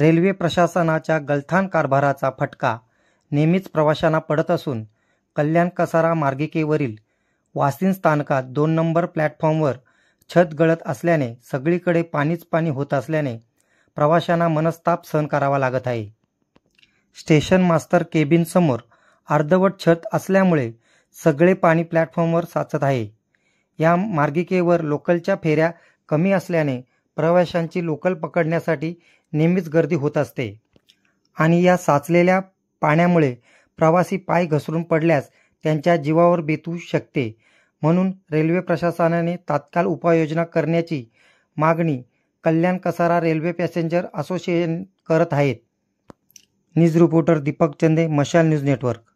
railway प्रशासनाच्या गलथान कारभाराचा फटका नेहमीच प्रवाशांना पडत असून कल्याण कसारा मार्गिकेवरील वासिन स्थानकात दोन नंबर प्लॅटफॉर्मवर छत गळत असल्याने सगळीकडे पाणीच पाणी होत असल्याने प्रवाशांना मनस्ताप सहन करावा लागत आहे स्टेशन मास्तर केबिनसमोर अर्धवट छत असल्यामुळे सगळे पाणी प्लॅटफॉर्मवर साचत आहे या मार्गिकेवर लोकलच्या फेऱ्या कमी असल्याने प्रवाशांची लोकल पकडण्यासाठी नेहमीच गर्दी होत असते आणि या साचलेल्या पाण्यामुळे प्रवासी पाय घसरून पडल्यास त्यांच्या जीवावर बेतू शकते म्हणून रेल्वे प्रशासनाने तात्काळ उपाययोजना करण्याची मागणी Kalyan Kasara railway passenger association करत आहेत न्यूज रिपोर्टर दीपक चंदे मशाल न्यूज नेटवर्क